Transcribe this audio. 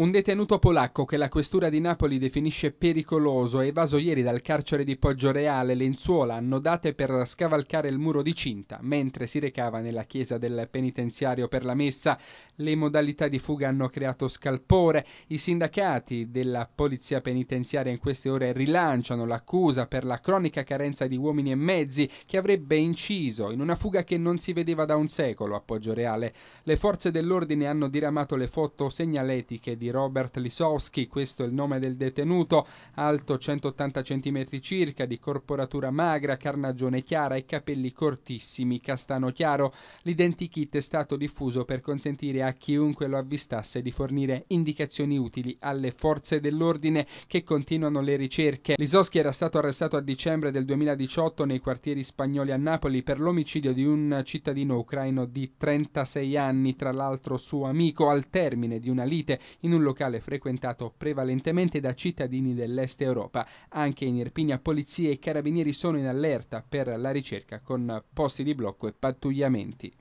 Un detenuto polacco che la questura di Napoli definisce pericoloso è evaso ieri dal carcere di Poggio Reale lenzuola annodate per scavalcare il muro di cinta mentre si recava nella chiesa del penitenziario per la messa. Le modalità di fuga hanno creato scalpore. I sindacati della polizia penitenziaria in queste ore rilanciano l'accusa per la cronica carenza di uomini e mezzi che avrebbe inciso in una fuga che non si vedeva da un secolo a Poggio Reale. Le forze dell'ordine hanno diramato le foto segnaletiche di Robert Lisowski, questo è il nome del detenuto, alto 180 cm circa, di corporatura magra, carnagione chiara e capelli cortissimi, castano chiaro. L'identikit è stato diffuso per consentire a chiunque lo avvistasse di fornire indicazioni utili alle forze dell'ordine che continuano le ricerche. Lisowski era stato arrestato a dicembre del 2018 nei quartieri spagnoli a Napoli per l'omicidio di un cittadino ucraino di 36 anni, tra l'altro suo amico, al termine di una lite in un un locale frequentato prevalentemente da cittadini dell'Est Europa. Anche in Irpinia polizie e carabinieri sono in allerta per la ricerca con posti di blocco e pattugliamenti.